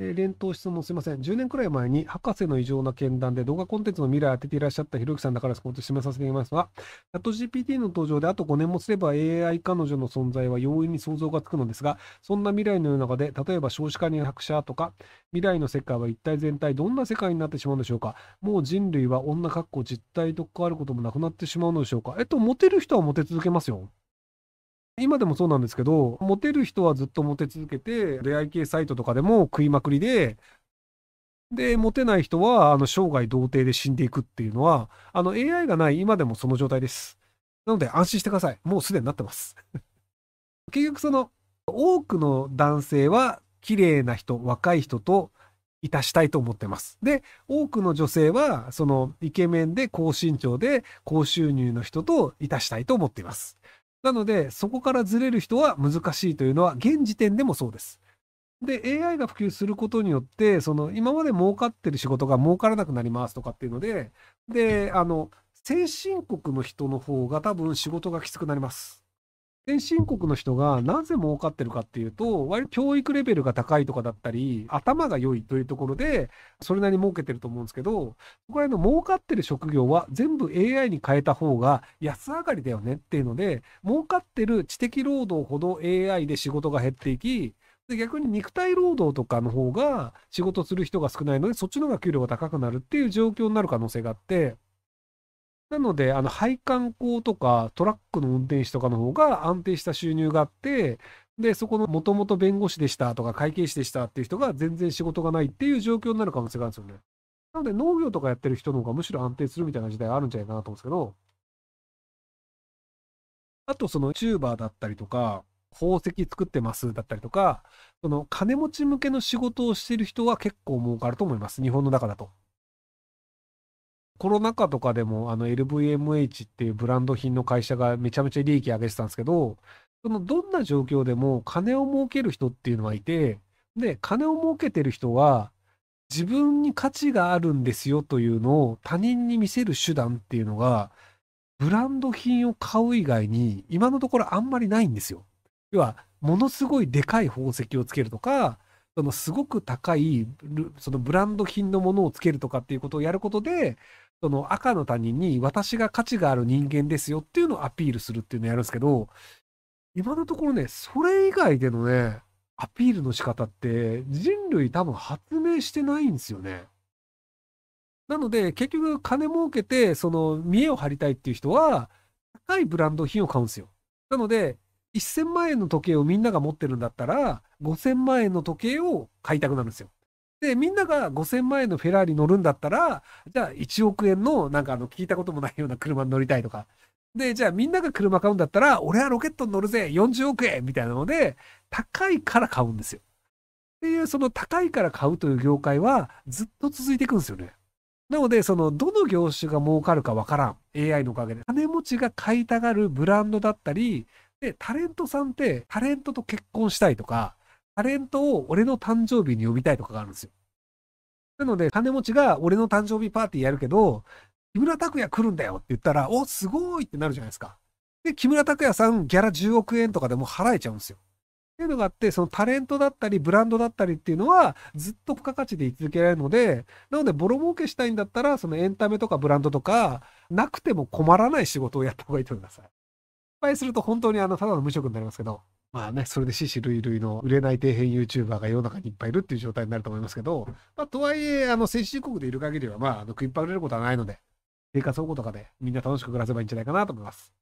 えー、連投質問すいません。10年くらい前に博士の異常な見談で動画コンテンツの未来を当てていらっしゃったひろゆきさんだからスポこツ示締めさせていますが、チャット GPT の登場であと5年もすれば AI 彼女の存在は容易に想像がつくのですが、そんな未来の世の中で、例えば少子化に拍車とか、未来の世界は一体全体どんな世界になってしまうんでしょうかもう人類は女かっこ実体と関わることもなくなってしまうのでしょうかえっと、モテる人はモテ続けますよ。今でもそうなんですけど、モテる人はずっとモテ続けて、出会い系サイトとかでも食いまくりで、で、モテない人は、あの、生涯童貞で死んでいくっていうのは、あの、AI がない今でもその状態です。なので、安心してください。もうすでになってます。結局、その、多くの男性は、綺麗な人、若い人と、いたしたいと思ってます。で、多くの女性は、その、イケメンで高身長で高収入の人といたしたいと思っています。なので、そこからずれる人は難しいというのは、現時点でもそうです。で、AI が普及することによって、その、今まで儲かってる仕事が儲からなくなりますとかっていうので、で、あの、先進国の人の方が多分仕事がきつくなります。先進国の人がなぜ儲かってるかっていうと、割と教育レベルが高いとかだったり、頭が良いというところで、それなりに儲けてると思うんですけど、これの儲かってる職業は全部 AI に変えた方が安上がりだよねっていうので、儲かってる知的労働ほど AI で仕事が減っていき、逆に肉体労働とかの方が仕事する人が少ないので、そっちの方が給料が高くなるっていう状況になる可能性があって、なので、あの、配管工とかトラックの運転手とかの方が安定した収入があって、で、そこのもともと弁護士でしたとか会計士でしたっていう人が全然仕事がないっていう状況になる可能性があるんですよね。なので農業とかやってる人の方がむしろ安定するみたいな時代あるんじゃないかなと思うんですけど、あとそのチューバーだったりとか、宝石作ってますだったりとか、その金持ち向けの仕事をしてる人は結構儲かると思います。日本の中だと。コロナ禍とかでも、あの、LVMH っていうブランド品の会社がめちゃめちゃ利益上げてたんですけど、そのどんな状況でも金を儲ける人っていうのはいて、で、金を儲けてる人は、自分に価値があるんですよというのを他人に見せる手段っていうのが、ブランド品を買う以外に、今のところあんまりないんですよ。要は、ものすごいでかい宝石をつけるとか、そのすごく高い、そのブランド品のものをつけるとかっていうことをやることで、その赤の他人に私が価値がある人間ですよっていうのをアピールするっていうのをやるんですけど、今のところね、それ以外でのね、アピールの仕方って人類多分発明してないんですよね。なので、結局金儲けて、その見栄を張りたいっていう人は、高いブランド品を買うんですよ。なので、1000万円の時計をみんなが持ってるんだったら、5000万円の時計を買いたくなるんですよ。で、みんなが5000万円のフェラーリ乗るんだったら、じゃあ1億円の、なんかあの、聞いたこともないような車に乗りたいとか。で、じゃあみんなが車買うんだったら、俺はロケットに乗るぜ !40 億円みたいなので、高いから買うんですよ。っていう、その高いから買うという業界はずっと続いていくんですよね。なので、その、どの業種が儲かるかわからん。AI のおかげで。金持ちが買いたがるブランドだったり、で、タレントさんって、タレントと結婚したいとか、タレントを俺の誕生日に呼びたいとかがあるんですよ。なので、金持ちが俺の誕生日パーティーやるけど、木村拓哉来るんだよって言ったら、お、すごいってなるじゃないですか。で、木村拓哉さん、ギャラ10億円とかでも払えちゃうんですよ。っていうのがあって、そのタレントだったり、ブランドだったりっていうのは、ずっと付加価値で言い続けられるので、なので、ボロ儲けしたいんだったら、そのエンタメとかブランドとか、なくても困らない仕事をやった方がいいと思います。失敗すると本当にあの、ただの無職になりますけど。まあね、それで獅子類類の売れない底辺 YouTuber が世の中にいっぱいいるっていう状態になると思いますけど、まあ、とはいえ、あの、先進国でいる限りは、まあ、あの食いっぱぐれることはないので、生活保護とかでみんな楽しく暮らせばいいんじゃないかなと思います。